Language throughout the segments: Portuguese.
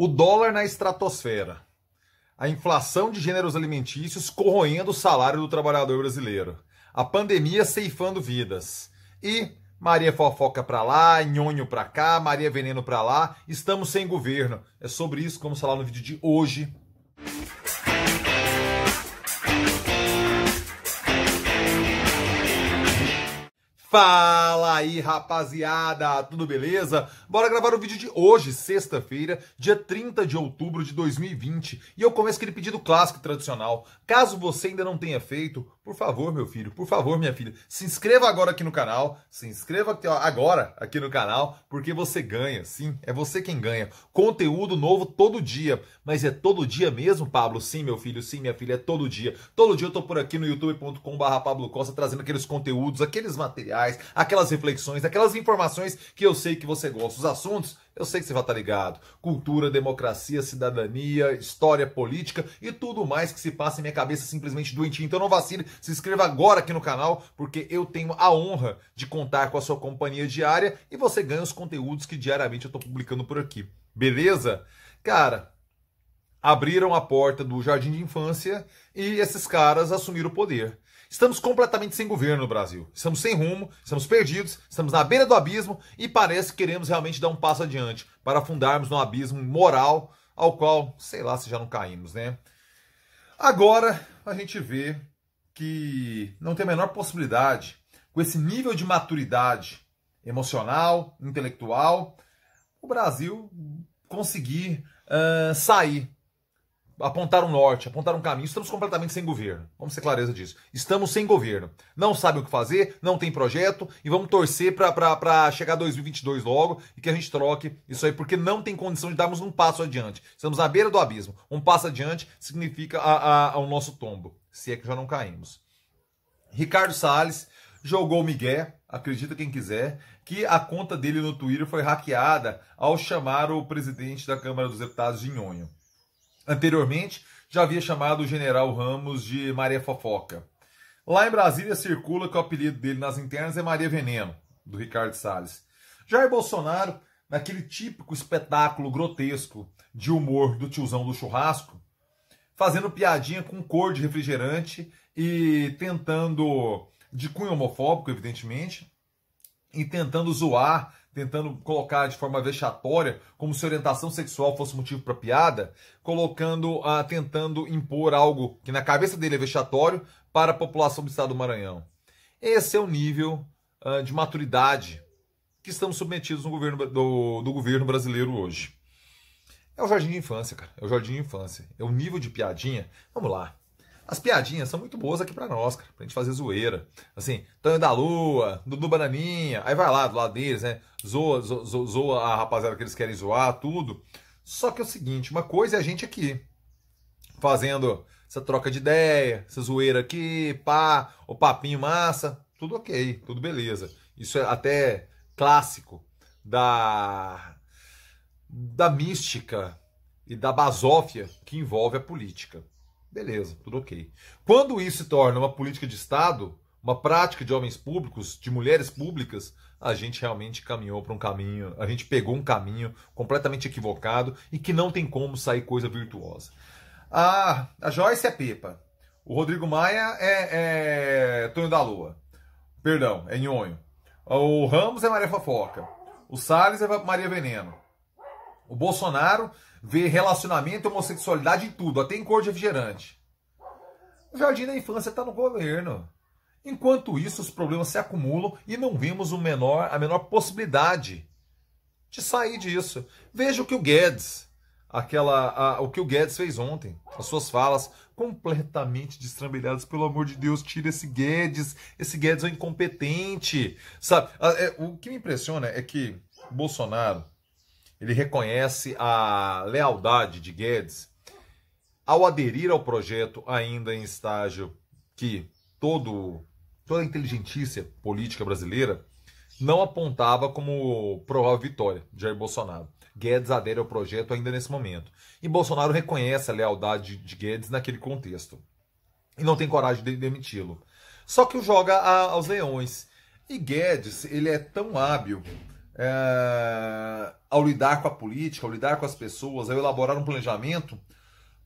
O dólar na estratosfera. A inflação de gêneros alimentícios corroendo o salário do trabalhador brasileiro. A pandemia ceifando vidas. E Maria fofoca para lá, nhonho para cá, Maria veneno para lá. Estamos sem governo. É sobre isso que vamos falar no vídeo de hoje Fala aí, rapaziada! Tudo beleza? Bora gravar o vídeo de hoje, sexta-feira, dia 30 de outubro de 2020. E eu começo aquele pedido clássico e tradicional. Caso você ainda não tenha feito, por favor, meu filho, por favor, minha filha, se inscreva agora aqui no canal, se inscreva agora aqui no canal, porque você ganha, sim, é você quem ganha. Conteúdo novo todo dia, mas é todo dia mesmo, Pablo? Sim, meu filho, sim, minha filha, é todo dia. Todo dia eu tô por aqui no youtube.com/pablo Costa trazendo aqueles conteúdos, aqueles materiais aquelas reflexões, aquelas informações que eu sei que você gosta. Os assuntos, eu sei que você vai estar tá ligado. Cultura, democracia, cidadania, história, política e tudo mais que se passa em minha cabeça simplesmente doentinha. Então não vacile, se inscreva agora aqui no canal, porque eu tenho a honra de contar com a sua companhia diária e você ganha os conteúdos que diariamente eu estou publicando por aqui. Beleza? Cara, abriram a porta do jardim de infância e esses caras assumiram o poder. Estamos completamente sem governo no Brasil. Estamos sem rumo, estamos perdidos, estamos na beira do abismo e parece que queremos realmente dar um passo adiante para afundarmos no abismo moral ao qual, sei lá se já não caímos, né? Agora a gente vê que não tem a menor possibilidade, com esse nível de maturidade emocional, intelectual, o Brasil conseguir uh, sair apontar um norte, apontar um caminho. Estamos completamente sem governo. Vamos ter clareza disso. Estamos sem governo. Não sabe o que fazer, não tem projeto e vamos torcer para chegar 2022 logo e que a gente troque isso aí, porque não tem condição de darmos um passo adiante. Estamos à beira do abismo. Um passo adiante significa a, a, ao nosso tombo, se é que já não caímos. Ricardo Salles jogou o Miguel, acredita quem quiser, que a conta dele no Twitter foi hackeada ao chamar o presidente da Câmara dos Deputados de Nhonho. Anteriormente, já havia chamado o general Ramos de Maria Fofoca. Lá em Brasília circula que o apelido dele nas internas é Maria Veneno, do Ricardo Salles. Jair Bolsonaro, naquele típico espetáculo grotesco de humor do tiozão do churrasco, fazendo piadinha com cor de refrigerante e tentando, de cunho homofóbico, evidentemente, e tentando zoar tentando colocar de forma vexatória, como se orientação sexual fosse motivo para piada, colocando, ah, tentando impor algo que na cabeça dele é vexatório para a população do estado do Maranhão. Esse é o nível ah, de maturidade que estamos submetidos no governo do, do governo brasileiro hoje. É o jardim de infância, cara. É o jardim de infância. É o nível de piadinha. Vamos lá. As piadinhas são muito boas aqui para nós, cara, pra gente fazer zoeira. Assim, Tânia da Lua, Dudu Bananinha, aí vai lá do lado deles, né? Zoa, zoa, zoa a rapaziada que eles querem zoar, tudo. Só que é o seguinte, uma coisa é a gente aqui, fazendo essa troca de ideia, essa zoeira aqui, pá, o papinho massa, tudo ok, tudo beleza. Isso é até clássico da, da mística e da basófia que envolve a política. Beleza, tudo ok. Quando isso se torna uma política de Estado, uma prática de homens públicos, de mulheres públicas, a gente realmente caminhou para um caminho, a gente pegou um caminho completamente equivocado e que não tem como sair coisa virtuosa. A, a Joyce é Pepa, o Rodrigo Maia é, é Tonho da Lua, perdão, é Nhonho. O Ramos é Maria Fofoca, o Salles é Maria Veneno, o Bolsonaro Vê relacionamento, homossexualidade em tudo, até em cor de refrigerante. O jardim da infância está no governo. Enquanto isso, os problemas se acumulam e não vemos o menor, a menor possibilidade de sair disso. Veja o que o Guedes, aquela, a, o que o Guedes fez ontem, as suas falas completamente destrambelhadas. Pelo amor de Deus, tira esse Guedes, esse Guedes é um incompetente, sabe? Ah, é, o que me impressiona é que Bolsonaro ele reconhece a lealdade de Guedes ao aderir ao projeto ainda em estágio que todo, toda a inteligência política brasileira não apontava como provável vitória de Jair Bolsonaro. Guedes adere ao projeto ainda nesse momento. E Bolsonaro reconhece a lealdade de Guedes naquele contexto. E não tem coragem de demiti-lo. Só que o joga a, aos leões. E Guedes, ele é tão hábil é, ao lidar com a política, ao lidar com as pessoas, ao elaborar um planejamento,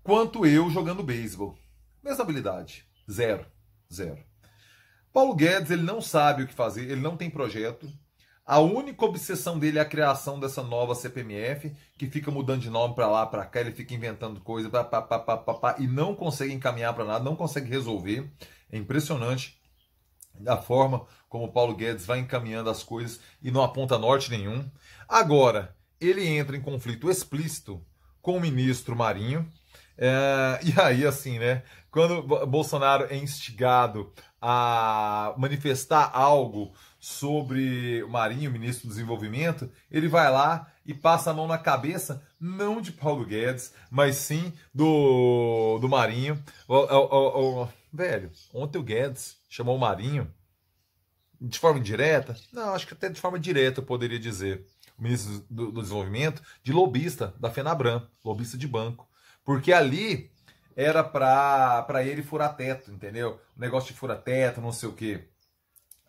quanto eu jogando beisebol. Mesma habilidade. Zero. Zero. Paulo Guedes, ele não sabe o que fazer, ele não tem projeto. A única obsessão dele é a criação dessa nova CPMF, que fica mudando de nome para lá, para cá, ele fica inventando coisa, pá, pá, pá, pá, pá, pá, e não consegue encaminhar para nada, não consegue resolver. É impressionante da forma como Paulo Guedes vai encaminhando as coisas e não aponta norte nenhum. Agora, ele entra em conflito explícito com o ministro Marinho. É, e aí, assim, né? Quando Bolsonaro é instigado a manifestar algo sobre o Marinho, ministro do Desenvolvimento, ele vai lá e passa a mão na cabeça, não de Paulo Guedes, mas sim do, do Marinho. O, o, o, Velho, ontem o Guedes chamou o Marinho de forma indireta? Não, acho que até de forma direta eu poderia dizer. O ministro do, do Desenvolvimento, de lobista da Fenabran, lobista de banco. Porque ali era pra ele furar teto, entendeu? O negócio de furar teto, não sei o quê.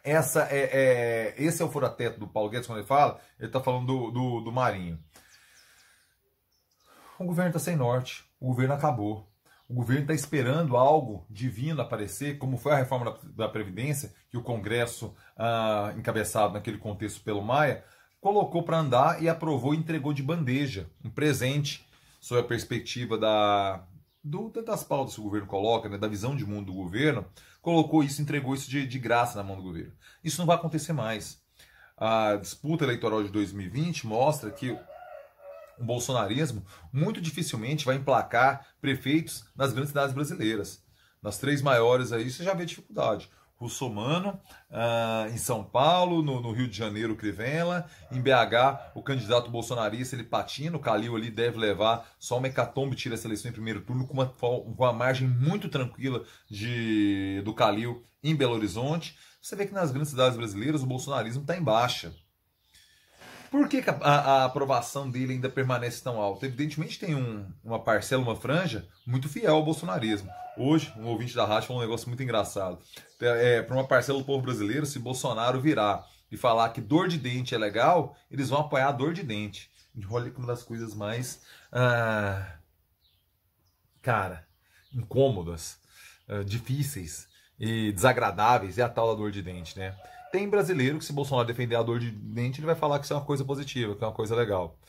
Essa é, é, esse é o furateto do Paulo Guedes quando ele fala, ele está falando do, do, do Marinho. O governo está sem norte, o governo acabou. O governo está esperando algo divino aparecer, como foi a reforma da, Previdência, que o Congresso, ah, encabeçado naquele contexto pelo Maia, colocou para andar e aprovou e entregou de bandeja, um presente, sob a perspectiva da, do, das pautas que o governo coloca, né, da visão de mundo do governo, colocou isso, entregou isso de, de graça na mão do governo. Isso não vai acontecer mais. A disputa eleitoral de 2020 mostra que o bolsonarismo muito dificilmente vai emplacar prefeitos nas grandes cidades brasileiras. Nas três maiores aí você já vê dificuldade. Russomano, ah, em São Paulo, no, no, Rio de Janeiro, Crivella, em BH, o candidato bolsonarista ele patina, o Calil ali deve levar só uma hecatombe, tira essa eleição em primeiro turno, com uma, com uma margem muito tranquila de, do Calil em Belo Horizonte. Você vê que nas grandes cidades brasileiras o bolsonarismo está em baixa. Por que, que a, a, aprovação dele ainda permanece tão alta? Evidentemente tem um, uma parcela, uma franja muito fiel ao bolsonarismo. Hoje, um ouvinte da rádio falou um negócio muito engraçado. É, Para uma parcela do povo brasileiro, se Bolsonaro virar e falar que dor de dente é legal, eles vão apoiar a dor de dente. Olha que uma das coisas mais. Ah, cara, incômodas, ah, difíceis e desagradáveis é a tal da dor de dente, né? Tem brasileiro que, se Bolsonaro defender a dor de dente, ele vai falar que isso é uma coisa positiva, que é uma coisa legal.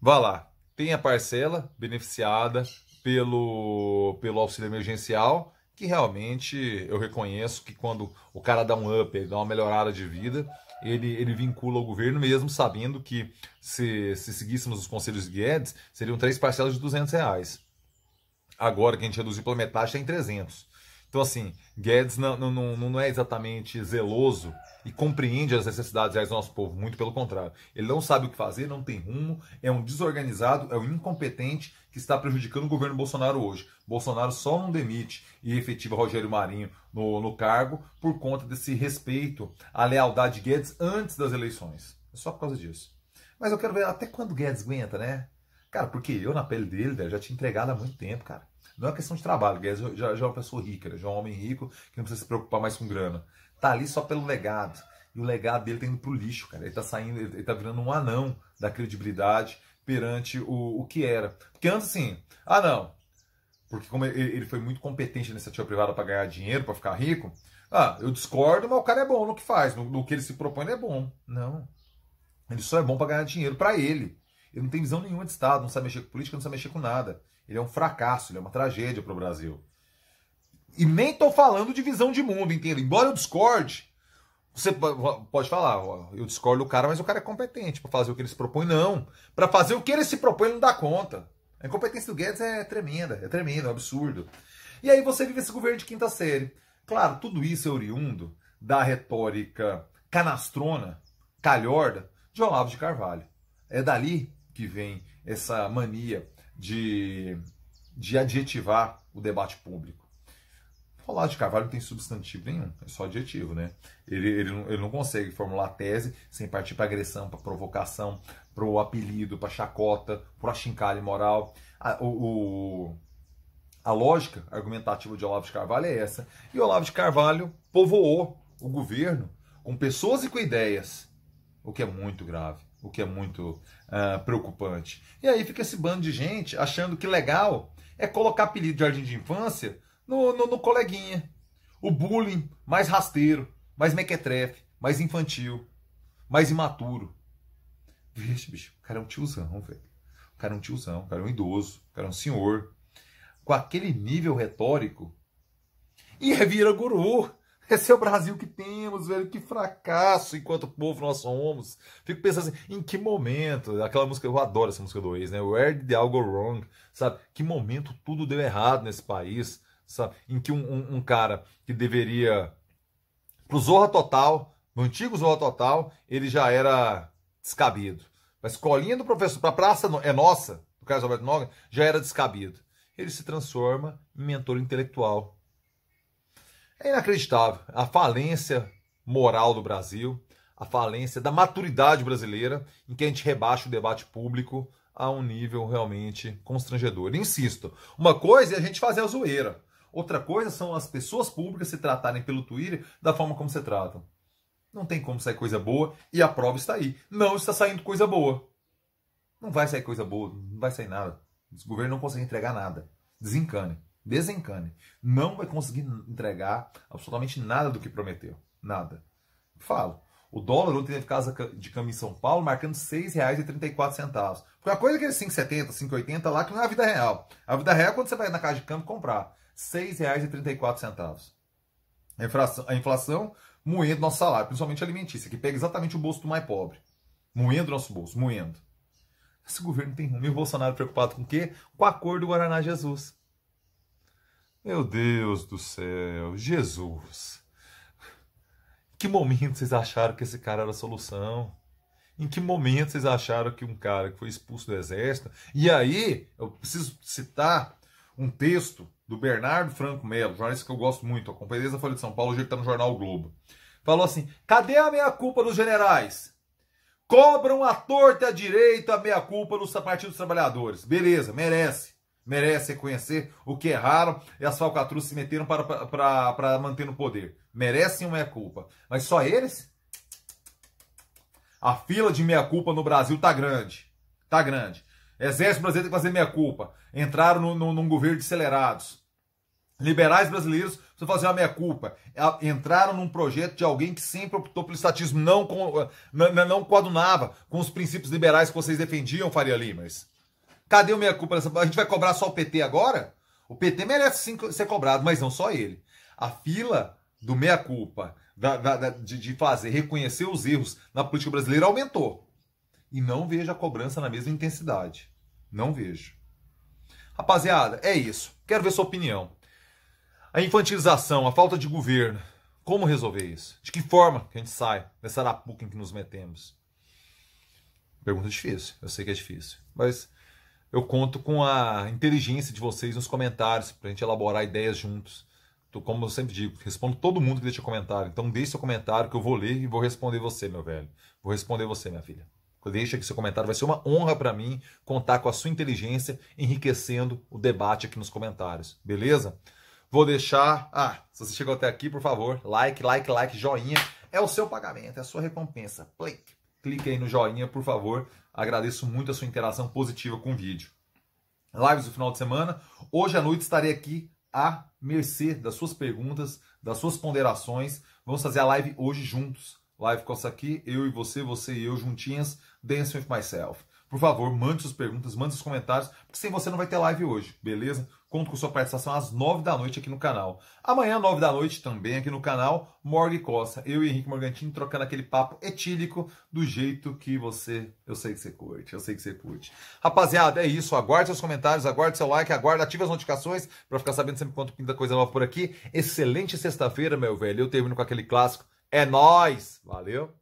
Vá lá. Tem a parcela beneficiada pelo, pelo auxílio emergencial, que realmente eu reconheço que quando o cara dá um up, ele dá uma melhorada de vida, ele, ele vincula o governo mesmo sabendo que se, se seguíssemos os conselhos de Guedes, seriam três parcelas de 200 reais. Agora que a gente reduziu pela metade, tem é 300. Então, assim, Guedes não, não, não é exatamente zeloso e compreende as necessidades reais do nosso povo, muito pelo contrário. Ele não sabe o que fazer, não tem rumo, é um desorganizado, é um incompetente que está prejudicando o governo Bolsonaro hoje. Bolsonaro só não demite e efetiva Rogério Marinho no, no cargo por conta desse respeito à lealdade de Guedes antes das eleições. É só por causa disso. Mas eu quero ver até quando Guedes aguenta, né? Cara, porque eu na pele dele, velho, já tinha entregado há muito tempo, cara. Não é questão de trabalho, Guedes já, já é uma pessoa rica, né? já é um homem rico que não precisa se preocupar mais com grana. Tá ali só pelo legado. E o legado dele tá indo pro lixo, cara. Ele tá saindo, ele tá virando um anão da credibilidade perante o, o que era. Porque antes assim, ah não, porque como ele, foi muito competente na iniciativa privada para ganhar dinheiro, para ficar rico, ah, eu discordo, mas o cara é bom no que faz, no, no que ele se propõe ele é bom. Não. Ele só é bom para ganhar dinheiro para ele. Ele não tem visão nenhuma de Estado, não sabe mexer com política, não sabe mexer com nada. Ele é um fracasso, ele é uma tragédia para o Brasil. E nem estou falando de visão de mundo, entenda. Embora eu discorde, você pode falar, eu discordo do cara, mas o cara é competente para fazer o que ele se propõe, não. Para fazer o que ele se propõe, ele não dá conta. A incompetência do Guedes é tremenda, é tremenda, é um absurdo. E aí você vive esse governo de quinta série. Claro, tudo isso é oriundo da retórica canastrona, calhorda, de Olavo de Carvalho. É dali que vem essa mania de, de adjetivar o debate público. Falar de Carvalho não tem substantivo nenhum, é só adjetivo, né? Ele, ele, não, ele não consegue formular tese sem partir para agressão, para provocação, para o apelido, para chacota, para achincalhe moral. A, o, o, a lógica argumentativa de Olavo de Carvalho é essa. E Olavo de Carvalho povoou o governo com pessoas e com ideias, o que é muito grave o que é muito uh, preocupante. E aí fica esse bando de gente achando que legal é colocar apelido de jardim de infância no, no, no coleguinha. O bullying mais rasteiro, mais mequetrefe, mais infantil, mais imaturo. Vixe, bicho, o cara é um tiozão, velho. O cara é um tiozão, o cara é um idoso, o cara é um senhor. Com aquele nível retórico. E vira guru. Esse é o Brasil que temos, velho. Que fracasso enquanto povo nós somos. Fico pensando assim, em que momento? Aquela música, eu adoro essa música do ex, né? Where did algo wrong? Sabe? Que momento tudo deu errado nesse país, sabe? Em que um, um, um cara que deveria. Pro Zorra Total, no antigo Zorra Total, ele já era descabido. A escolinha do professor, pra Praça é Nossa, do Carlos Alberto Noga, já era descabido. Ele se transforma em mentor intelectual é inacreditável a falência moral do Brasil, a falência da maturidade brasileira, em que a gente rebaixa o debate público a um nível realmente constrangedor. insisto, uma coisa é a gente fazer a zoeira, outra coisa são as pessoas públicas se tratarem pelo Twitter da forma como se tratam. Não tem como sair coisa boa e a prova está aí. Não está saindo coisa boa. Não vai sair coisa boa, não vai sair nada. O governo não consegue entregar nada. Desencane. Desencane. Não vai conseguir entregar absolutamente nada do que prometeu. Nada. Falo. O dólar ontem teve casa de câmbio em São Paulo marcando R$ 6,34. Porque a coisa é aquele 5,70, 5,80 lá que não é a vida real. A vida real é quando você vai na casa de câmbio comprar. R$ 6,34. A inflação, a inflação moendo nosso salário, principalmente alimentícia, que pega exatamente o bolso do mais pobre. Moendo nosso bolso, moendo. Esse governo tem rumo. E o Bolsonaro preocupado com o quê? Com a cor do Guaraná Jesus. Meu Deus do céu, Jesus. Em que momento vocês acharam que esse cara era a solução? Em que momento vocês acharam que um cara que foi expulso do exército? E aí, eu preciso citar um texto do Bernardo Franco Melo, jornalista que eu gosto muito, acompanhei companheira da Folha de São Paulo, hoje ele está no Jornal o Globo. Falou assim: cadê a meia-culpa dos generais? Cobram a torta à direita a meia-culpa dos Partido dos Trabalhadores. Beleza, merece merece reconhecer o que erraram e as falcatruas se meteram para, para, para manter no poder. Merecem uma meia-culpa. Mas só eles? A fila de meia-culpa no Brasil tá grande. Tá grande. Exército brasileiro tem que fazer meia-culpa. Entraram no, no, num governo de acelerados. Liberais brasileiros precisam fazer uma meia-culpa. Entraram num projeto de alguém que sempre optou pelo estatismo, não, eh, não, não coadunava com os princípios liberais que vocês defendiam, Faria Lima Cadê o meia-culpa nessa? A gente vai cobrar só o PT agora? O PT merece sim ser cobrado, mas não só ele. A fila do meia-culpa, de, de fazer, reconhecer os erros na política brasileira aumentou. E não vejo a cobrança na mesma intensidade. Não vejo. Rapaziada, é isso. Quero ver sua opinião. A infantilização, a falta de governo. Como resolver isso? De que forma que a gente sai dessa arapuca em que nos metemos? Pergunta difícil. Eu sei que é difícil. Mas eu conto com a inteligência de vocês nos comentários para a gente elaborar ideias juntos. como eu sempre digo, respondo todo mundo que deixa comentário. Então deixe seu comentário que eu vou ler e vou responder você, meu velho. Vou responder você, minha filha. Deixa aqui seu comentário, vai ser uma honra para mim contar com a sua inteligência enriquecendo o debate aqui nos comentários, beleza? Vou deixar. Ah, se você chegou até aqui, por favor, like, like, like, joinha. É o seu pagamento, é a sua recompensa. Clique, Clique aí no joinha, por favor, Agradeço muito a sua interação positiva com o vídeo. Lives do final de semana. Hoje à noite estarei aqui à mercê das suas perguntas, das suas ponderações. Vamos fazer a live hoje juntos. Live com essa aqui, eu e você, você e eu juntinhas, Dance with Myself. Por favor, mande suas perguntas, mande seus comentários, porque sem você não vai ter live hoje, beleza? Conto com sua participação às 9 da noite aqui no canal. Amanhã, 9 da noite, também aqui no canal, Morgue Costa. Eu e Henrique Morgantini trocando aquele papo etílico do jeito que você. Eu sei que você curte, eu sei que você curte. Rapaziada, é isso. Aguarde seus comentários, aguarde seu like, aguarde, ative as notificações para ficar sabendo sempre quanto pinta coisa nova por aqui. Excelente sexta-feira, meu velho. Eu termino com aquele clássico. É nós, Valeu!